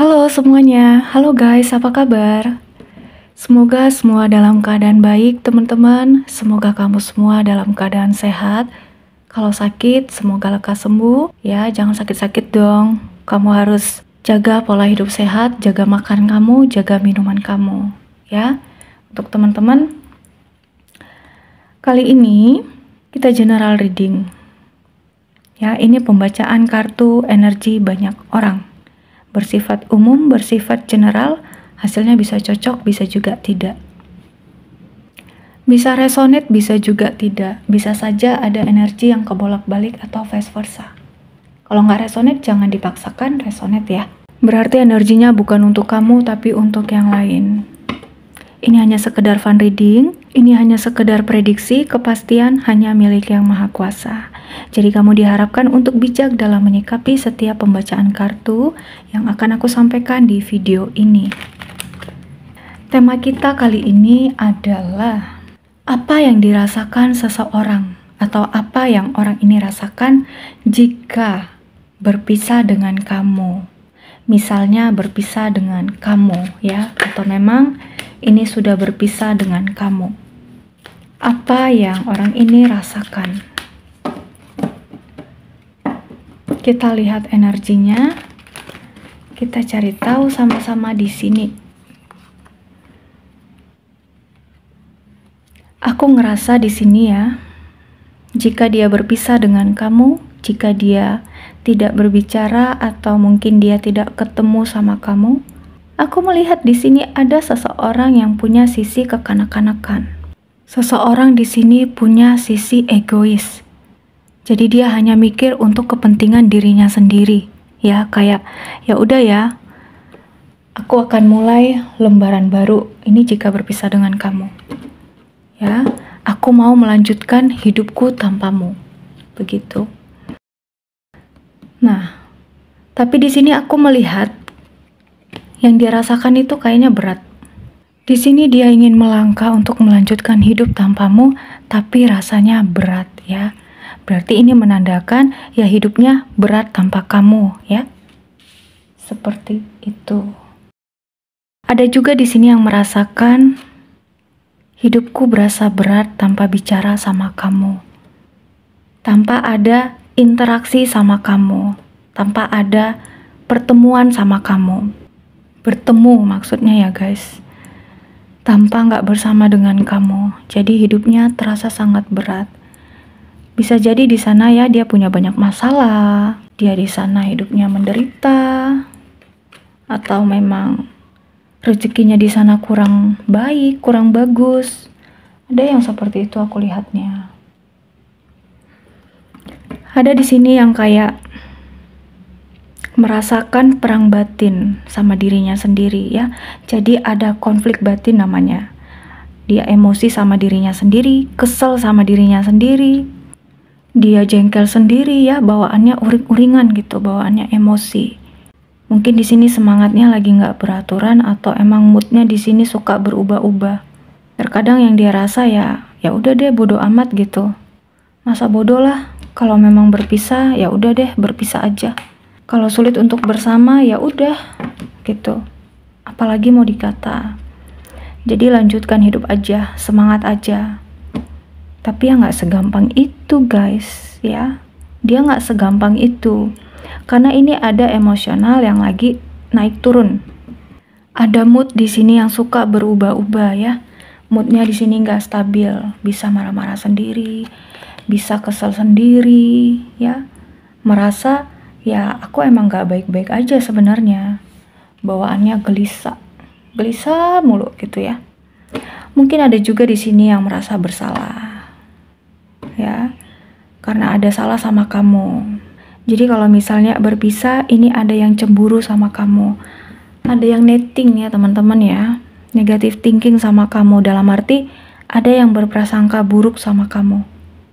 Halo semuanya, halo guys, apa kabar? Semoga semua dalam keadaan baik, teman-teman. Semoga kamu semua dalam keadaan sehat. Kalau sakit, semoga lekas sembuh. Ya, jangan sakit-sakit dong. Kamu harus jaga pola hidup sehat, jaga makan kamu, jaga minuman kamu. Ya, untuk teman-teman, kali ini kita general reading. Ya, ini pembacaan kartu energi banyak orang bersifat umum, bersifat general, hasilnya bisa cocok, bisa juga tidak. Bisa resonate, bisa juga tidak. Bisa saja ada energi yang kebolak-balik atau vice versa. Kalau nggak resonate, jangan dipaksakan resonate ya. Berarti energinya bukan untuk kamu, tapi untuk yang lain. Ini hanya sekedar fun reading. Ini hanya sekedar prediksi, kepastian hanya milik yang maha kuasa. Jadi kamu diharapkan untuk bijak dalam menyikapi setiap pembacaan kartu yang akan aku sampaikan di video ini. Tema kita kali ini adalah apa yang dirasakan seseorang atau apa yang orang ini rasakan jika berpisah dengan kamu. Misalnya berpisah dengan kamu ya atau memang ini sudah berpisah dengan kamu apa yang orang ini rasakan. Kita lihat energinya. Kita cari tahu sama-sama di sini. Aku ngerasa di sini ya. Jika dia berpisah dengan kamu, jika dia tidak berbicara atau mungkin dia tidak ketemu sama kamu, aku melihat di sini ada seseorang yang punya sisi kekanak-kanakan. Seseorang di sini punya sisi egois. Jadi dia hanya mikir untuk kepentingan dirinya sendiri, ya kayak ya udah ya. Aku akan mulai lembaran baru ini jika berpisah dengan kamu. Ya, aku mau melanjutkan hidupku tanpamu. Begitu. Nah, tapi di sini aku melihat yang dia rasakan itu kayaknya berat. Di sini dia ingin melangkah untuk melanjutkan hidup tanpamu, tapi rasanya berat ya. Berarti ini menandakan ya hidupnya berat tanpa kamu ya. Seperti itu. Ada juga di sini yang merasakan hidupku berasa berat tanpa bicara sama kamu. Tanpa ada interaksi sama kamu, tanpa ada pertemuan sama kamu. Bertemu maksudnya ya guys tanpa nggak bersama dengan kamu, jadi hidupnya terasa sangat berat. Bisa jadi di sana ya dia punya banyak masalah, dia di sana hidupnya menderita, atau memang rezekinya di sana kurang baik, kurang bagus. Ada yang seperti itu aku lihatnya. Ada di sini yang kayak merasakan perang batin sama dirinya sendiri ya. Jadi ada konflik batin namanya. Dia emosi sama dirinya sendiri, kesel sama dirinya sendiri. Dia jengkel sendiri ya, bawaannya uring-uringan gitu, bawaannya emosi. Mungkin di sini semangatnya lagi nggak beraturan atau emang moodnya di sini suka berubah-ubah. Terkadang yang dia rasa ya, ya udah deh bodoh amat gitu. Masa bodoh lah, kalau memang berpisah ya udah deh berpisah aja kalau sulit untuk bersama ya udah gitu apalagi mau dikata jadi lanjutkan hidup aja semangat aja tapi ya nggak segampang itu guys ya dia nggak segampang itu karena ini ada emosional yang lagi naik turun ada mood di sini yang suka berubah-ubah ya moodnya di sini nggak stabil bisa marah-marah sendiri bisa kesel sendiri ya merasa ya aku emang gak baik-baik aja sebenarnya bawaannya gelisah gelisah mulu gitu ya mungkin ada juga di sini yang merasa bersalah ya karena ada salah sama kamu jadi kalau misalnya berpisah ini ada yang cemburu sama kamu ada yang netting ya teman-teman ya negatif thinking sama kamu dalam arti ada yang berprasangka buruk sama kamu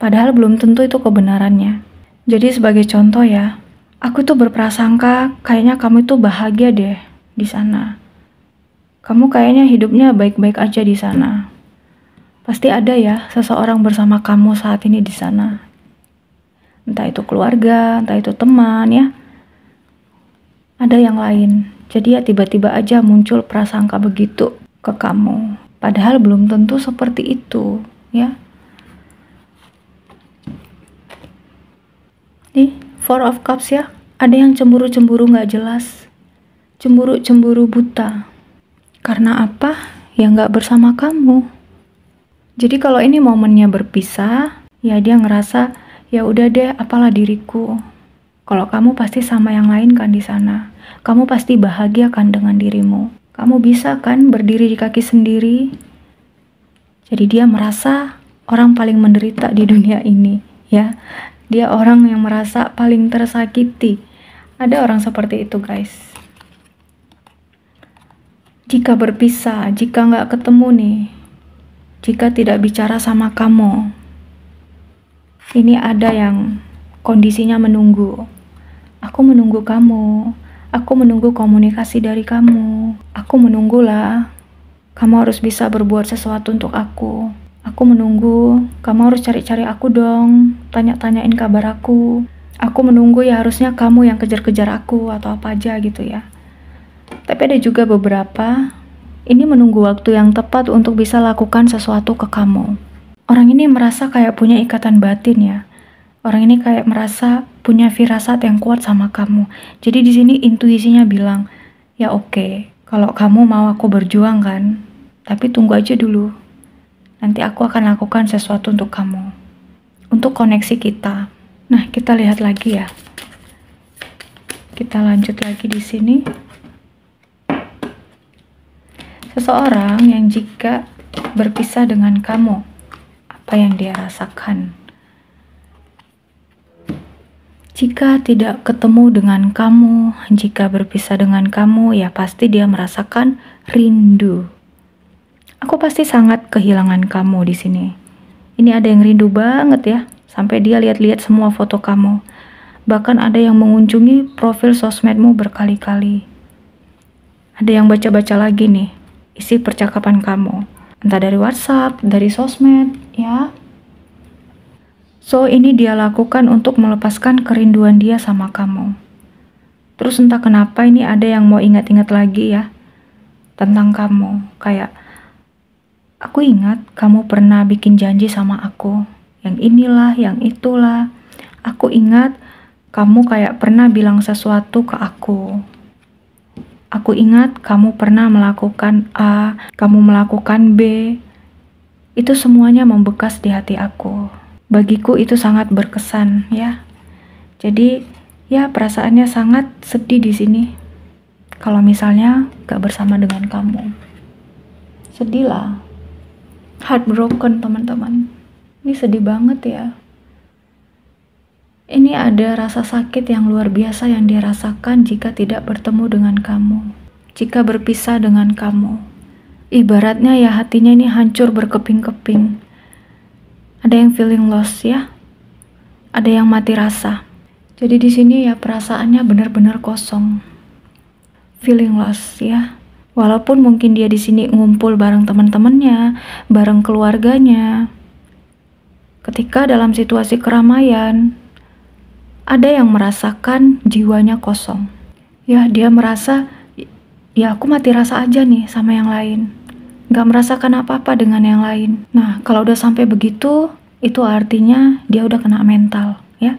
padahal belum tentu itu kebenarannya jadi sebagai contoh ya Aku tuh berprasangka kayaknya kamu tuh bahagia deh di sana. Kamu kayaknya hidupnya baik-baik aja di sana. Pasti ada ya seseorang bersama kamu saat ini di sana. Entah itu keluarga, entah itu teman ya. Ada yang lain. Jadi ya tiba-tiba aja muncul prasangka begitu ke kamu. Padahal belum tentu seperti itu, ya. Four of Cups ya. Ada yang cemburu-cemburu nggak jelas. Cemburu-cemburu buta. Karena apa? Ya nggak bersama kamu. Jadi kalau ini momennya berpisah, ya dia ngerasa ya udah deh apalah diriku. Kalau kamu pasti sama yang lain kan di sana. Kamu pasti bahagia kan dengan dirimu. Kamu bisa kan berdiri di kaki sendiri. Jadi dia merasa orang paling menderita di dunia ini, ya. Dia orang yang merasa paling tersakiti. Ada orang seperti itu, guys. Jika berpisah, jika nggak ketemu nih, jika tidak bicara sama kamu, ini ada yang kondisinya menunggu. Aku menunggu kamu. Aku menunggu komunikasi dari kamu. Aku menunggulah. Kamu harus bisa berbuat sesuatu untuk aku. Aku menunggu, kamu harus cari-cari aku dong, tanya-tanyain kabar aku. Aku menunggu ya harusnya kamu yang kejar-kejar aku atau apa aja gitu ya. Tapi ada juga beberapa, ini menunggu waktu yang tepat untuk bisa lakukan sesuatu ke kamu. Orang ini merasa kayak punya ikatan batin ya. Orang ini kayak merasa punya firasat yang kuat sama kamu. Jadi di sini intuisinya bilang, ya oke, okay, kalau kamu mau aku berjuang kan, tapi tunggu aja dulu Nanti aku akan lakukan sesuatu untuk kamu. Untuk koneksi kita. Nah, kita lihat lagi ya. Kita lanjut lagi di sini. Seseorang yang jika berpisah dengan kamu, apa yang dia rasakan? Jika tidak ketemu dengan kamu, jika berpisah dengan kamu, ya pasti dia merasakan rindu. Aku pasti sangat kehilangan kamu di sini. Ini ada yang rindu banget ya, sampai dia lihat-lihat semua foto kamu. Bahkan ada yang mengunjungi profil sosmedmu berkali-kali. Ada yang baca-baca lagi nih, isi percakapan kamu. Entah dari WhatsApp, dari sosmed, ya. So, ini dia lakukan untuk melepaskan kerinduan dia sama kamu. Terus entah kenapa ini ada yang mau ingat-ingat lagi ya, tentang kamu. Kayak, Aku ingat kamu pernah bikin janji sama aku. Yang inilah, yang itulah. Aku ingat kamu kayak pernah bilang sesuatu ke aku. Aku ingat kamu pernah melakukan A, kamu melakukan B. Itu semuanya membekas di hati aku. Bagiku itu sangat berkesan, ya. Jadi, ya perasaannya sangat sedih di sini. Kalau misalnya gak bersama dengan kamu. Sedih lah heartbroken teman-teman ini sedih banget ya ini ada rasa sakit yang luar biasa yang dirasakan jika tidak bertemu dengan kamu, jika berpisah dengan kamu. Ibaratnya ya hatinya ini hancur berkeping-keping. Ada yang feeling lost ya, ada yang mati rasa. Jadi di sini ya perasaannya benar-benar kosong. Feeling lost ya. Walaupun mungkin dia di sini ngumpul bareng teman-temannya, bareng keluarganya. Ketika dalam situasi keramaian, ada yang merasakan jiwanya kosong. Ya, dia merasa ya aku mati rasa aja nih sama yang lain. Gak merasakan apa-apa dengan yang lain. Nah, kalau udah sampai begitu, itu artinya dia udah kena mental, ya.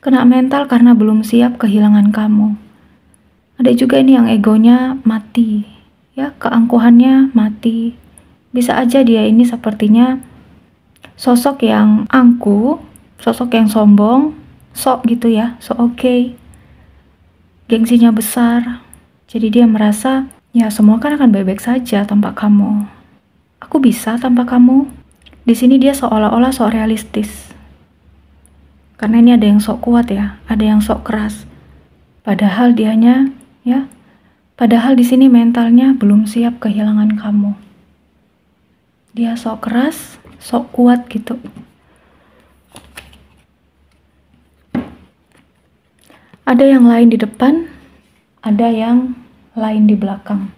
Kena mental karena belum siap kehilangan kamu ada juga ini yang egonya mati ya keangkuhannya mati bisa aja dia ini sepertinya sosok yang angku sosok yang sombong sok gitu ya so oke okay. gengsinya besar jadi dia merasa ya semua kan akan baik-baik saja tanpa kamu aku bisa tanpa kamu di sini dia seolah-olah sok realistis karena ini ada yang sok kuat ya ada yang sok keras padahal dianya ya. Padahal di sini mentalnya belum siap kehilangan kamu. Dia sok keras, sok kuat gitu. Ada yang lain di depan, ada yang lain di belakang.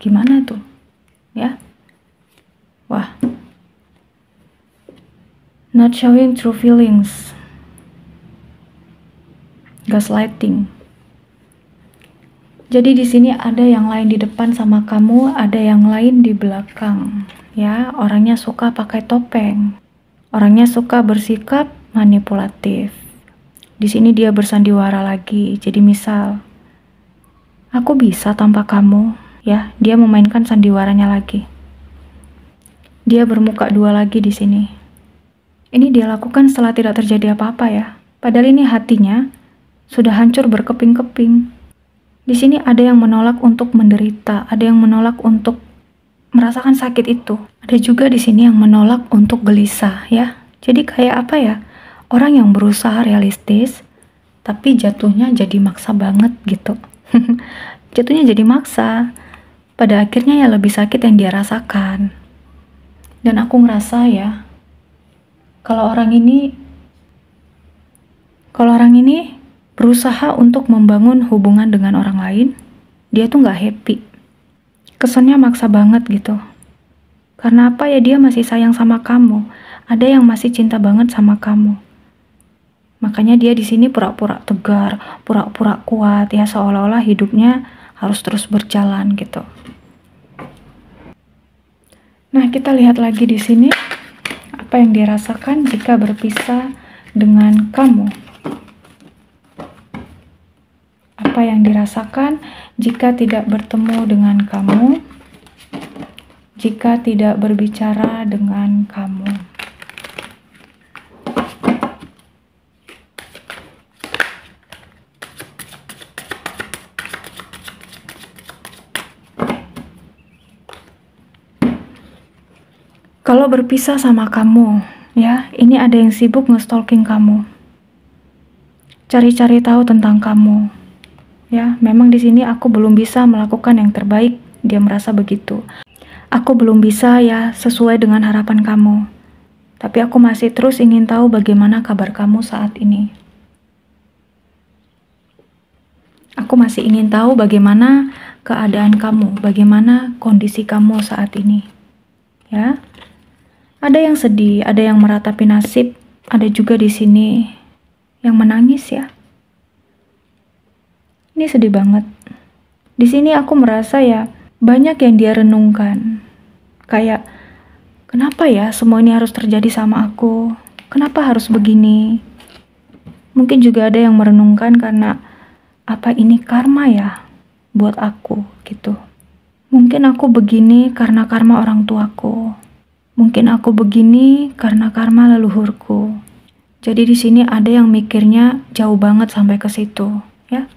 Gimana tuh? Ya. Wah. Not showing true feelings. Gaslighting. Jadi di sini ada yang lain di depan sama kamu, ada yang lain di belakang. Ya, orangnya suka pakai topeng. Orangnya suka bersikap manipulatif. Di sini dia bersandiwara lagi. Jadi misal, aku bisa tanpa kamu, ya, dia memainkan sandiwaranya lagi. Dia bermuka dua lagi di sini. Ini dia lakukan setelah tidak terjadi apa-apa ya. Padahal ini hatinya sudah hancur berkeping-keping di sini ada yang menolak untuk menderita, ada yang menolak untuk merasakan sakit itu. Ada juga di sini yang menolak untuk gelisah ya. Jadi kayak apa ya? Orang yang berusaha realistis tapi jatuhnya jadi maksa banget gitu. jatuhnya jadi maksa. Pada akhirnya ya lebih sakit yang dia rasakan. Dan aku ngerasa ya kalau orang ini kalau orang ini berusaha untuk membangun hubungan dengan orang lain, dia tuh nggak happy. Kesannya maksa banget gitu. Karena apa ya dia masih sayang sama kamu, ada yang masih cinta banget sama kamu. Makanya dia di sini pura-pura tegar, pura-pura kuat ya seolah-olah hidupnya harus terus berjalan gitu. Nah, kita lihat lagi di sini apa yang dirasakan jika berpisah dengan kamu apa yang dirasakan jika tidak bertemu dengan kamu, jika tidak berbicara dengan kamu. Kalau berpisah sama kamu, ya, ini ada yang sibuk nge-stalking kamu. Cari-cari tahu tentang kamu, Ya, memang di sini aku belum bisa melakukan yang terbaik, dia merasa begitu. Aku belum bisa ya sesuai dengan harapan kamu. Tapi aku masih terus ingin tahu bagaimana kabar kamu saat ini. Aku masih ingin tahu bagaimana keadaan kamu, bagaimana kondisi kamu saat ini. Ya. Ada yang sedih, ada yang meratapi nasib, ada juga di sini yang menangis ya. Ini sedih banget. Di sini aku merasa ya banyak yang dia renungkan. Kayak kenapa ya semua ini harus terjadi sama aku? Kenapa harus begini? Mungkin juga ada yang merenungkan karena apa ini karma ya buat aku gitu. Mungkin aku begini karena karma orang tuaku. Mungkin aku begini karena karma leluhurku. Jadi di sini ada yang mikirnya jauh banget sampai ke situ, ya.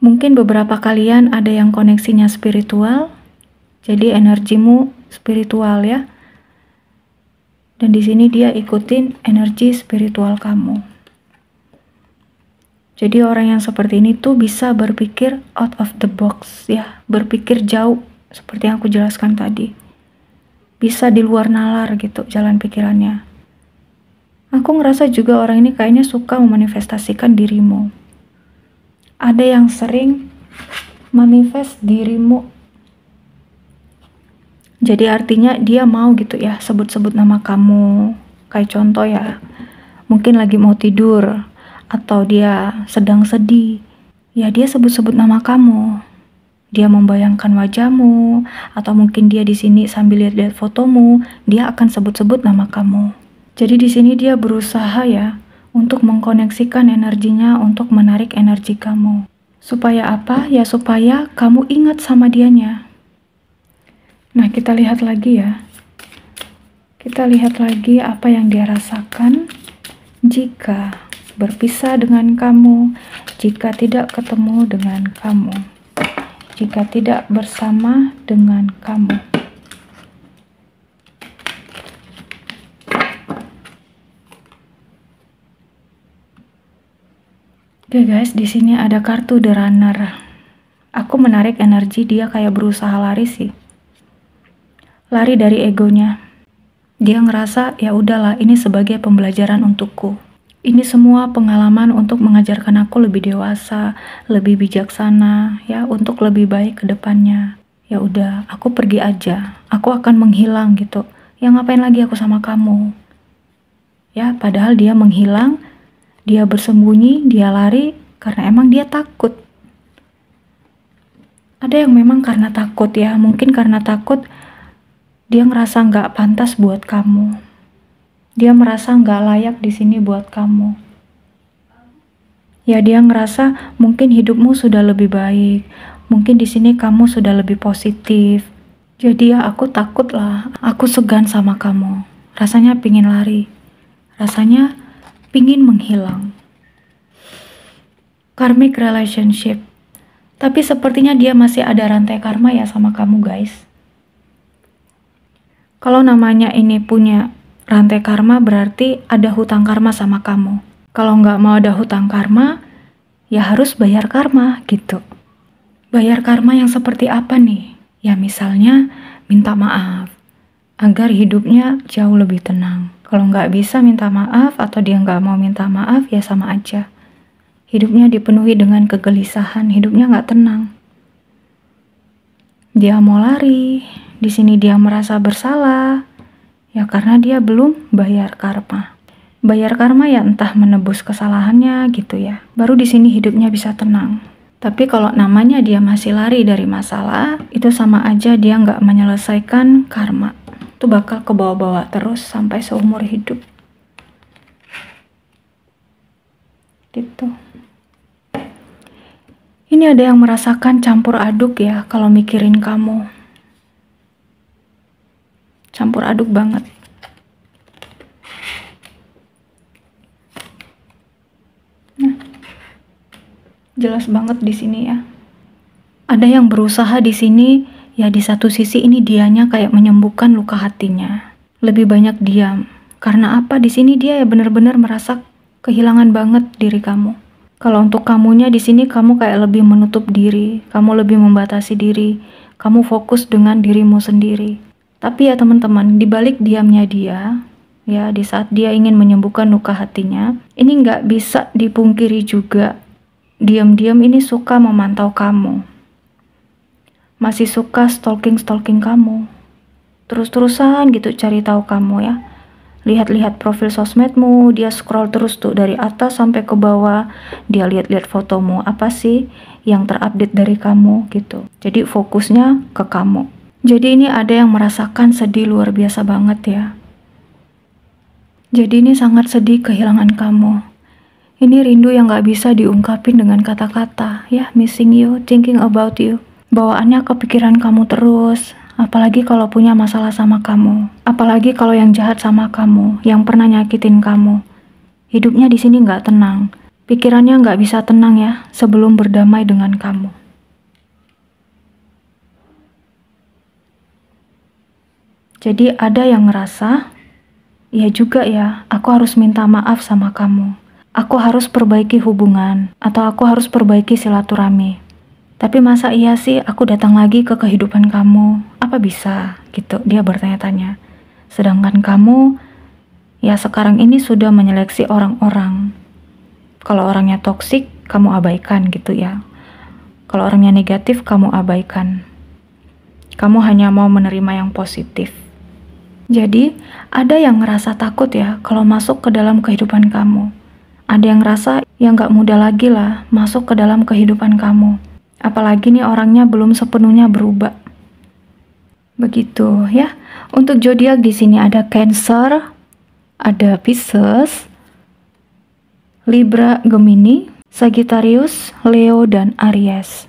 Mungkin beberapa kalian ada yang koneksinya spiritual, jadi energimu spiritual ya. Dan di sini dia ikutin energi spiritual kamu. Jadi orang yang seperti ini tuh bisa berpikir out of the box ya, berpikir jauh seperti yang aku jelaskan tadi. Bisa di luar nalar gitu jalan pikirannya. Aku ngerasa juga orang ini kayaknya suka memanifestasikan dirimu ada yang sering manifest dirimu jadi artinya dia mau gitu ya sebut-sebut nama kamu kayak contoh ya mungkin lagi mau tidur atau dia sedang sedih ya dia sebut-sebut nama kamu dia membayangkan wajahmu atau mungkin dia di sini sambil lihat-lihat fotomu dia akan sebut-sebut nama kamu jadi di sini dia berusaha ya untuk mengkoneksikan energinya untuk menarik energi kamu. Supaya apa? Ya supaya kamu ingat sama dianya. Nah, kita lihat lagi ya. Kita lihat lagi apa yang dia rasakan jika berpisah dengan kamu, jika tidak ketemu dengan kamu, jika tidak bersama dengan kamu. Oke okay guys, di sini ada kartu The Runner. Aku menarik energi dia kayak berusaha lari sih. Lari dari egonya. Dia ngerasa ya udahlah ini sebagai pembelajaran untukku. Ini semua pengalaman untuk mengajarkan aku lebih dewasa, lebih bijaksana, ya untuk lebih baik ke depannya. Ya udah, aku pergi aja. Aku akan menghilang gitu. Yang ngapain lagi aku sama kamu? Ya, padahal dia menghilang dia bersembunyi, dia lari karena emang dia takut. Ada yang memang karena takut ya, mungkin karena takut dia ngerasa nggak pantas buat kamu. Dia merasa nggak layak di sini buat kamu. Ya dia ngerasa mungkin hidupmu sudah lebih baik, mungkin di sini kamu sudah lebih positif. Jadi ya aku takut lah, aku segan sama kamu. Rasanya pingin lari, rasanya pingin menghilang. Karmic relationship. Tapi sepertinya dia masih ada rantai karma ya sama kamu guys. Kalau namanya ini punya rantai karma berarti ada hutang karma sama kamu. Kalau nggak mau ada hutang karma, ya harus bayar karma gitu. Bayar karma yang seperti apa nih? Ya misalnya minta maaf agar hidupnya jauh lebih tenang. Kalau nggak bisa minta maaf atau dia nggak mau minta maaf, ya sama aja. Hidupnya dipenuhi dengan kegelisahan, hidupnya nggak tenang. Dia mau lari, di sini dia merasa bersalah, ya karena dia belum bayar karma. Bayar karma ya entah menebus kesalahannya gitu ya. Baru di sini hidupnya bisa tenang. Tapi kalau namanya dia masih lari dari masalah, itu sama aja dia nggak menyelesaikan karma tuh bakal kebawa-bawa terus sampai seumur hidup gitu ini ada yang merasakan campur aduk ya kalau mikirin kamu campur aduk banget nah, jelas banget di sini ya ada yang berusaha di sini Ya di satu sisi ini dianya kayak menyembuhkan luka hatinya. Lebih banyak diam. Karena apa? Di sini dia ya benar-benar merasa kehilangan banget diri kamu. Kalau untuk kamunya di sini kamu kayak lebih menutup diri, kamu lebih membatasi diri, kamu fokus dengan dirimu sendiri. Tapi ya teman-teman, di balik diamnya dia, ya di saat dia ingin menyembuhkan luka hatinya, ini nggak bisa dipungkiri juga. Diam-diam ini suka memantau kamu masih suka stalking-stalking kamu. Terus-terusan gitu cari tahu kamu ya. Lihat-lihat profil sosmedmu, dia scroll terus tuh dari atas sampai ke bawah. Dia lihat-lihat fotomu, apa sih yang terupdate dari kamu gitu. Jadi fokusnya ke kamu. Jadi ini ada yang merasakan sedih luar biasa banget ya. Jadi ini sangat sedih kehilangan kamu. Ini rindu yang gak bisa diungkapin dengan kata-kata, ya missing you, thinking about you. Bawaannya kepikiran kamu terus, apalagi kalau punya masalah sama kamu. Apalagi kalau yang jahat sama kamu, yang pernah nyakitin kamu. Hidupnya di sini nggak tenang. Pikirannya nggak bisa tenang ya sebelum berdamai dengan kamu. Jadi ada yang ngerasa, ya juga ya, aku harus minta maaf sama kamu. Aku harus perbaiki hubungan, atau aku harus perbaiki silaturahmi. Tapi masa iya sih aku datang lagi ke kehidupan kamu? Apa bisa? Gitu, dia bertanya-tanya. Sedangkan kamu, ya sekarang ini sudah menyeleksi orang-orang. Kalau orangnya toksik, kamu abaikan gitu ya. Kalau orangnya negatif, kamu abaikan. Kamu hanya mau menerima yang positif. Jadi, ada yang ngerasa takut ya kalau masuk ke dalam kehidupan kamu. Ada yang ngerasa yang gak mudah lagi lah masuk ke dalam kehidupan kamu. Apalagi nih orangnya belum sepenuhnya berubah. Begitu ya. Untuk zodiak di sini ada Cancer, ada Pisces, Libra, Gemini, Sagittarius, Leo, dan Aries.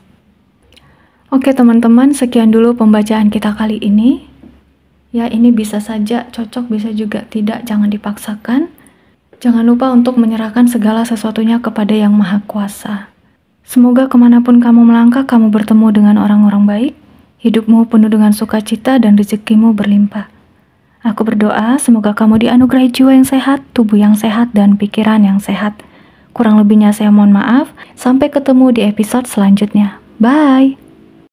Oke teman-teman, sekian dulu pembacaan kita kali ini. Ya, ini bisa saja cocok, bisa juga tidak, jangan dipaksakan. Jangan lupa untuk menyerahkan segala sesuatunya kepada Yang Maha Kuasa. Semoga kemanapun kamu melangkah, kamu bertemu dengan orang-orang baik, hidupmu penuh dengan sukacita dan rezekimu berlimpah. Aku berdoa semoga kamu dianugerahi jiwa yang sehat, tubuh yang sehat, dan pikiran yang sehat. Kurang lebihnya saya mohon maaf. Sampai ketemu di episode selanjutnya. Bye!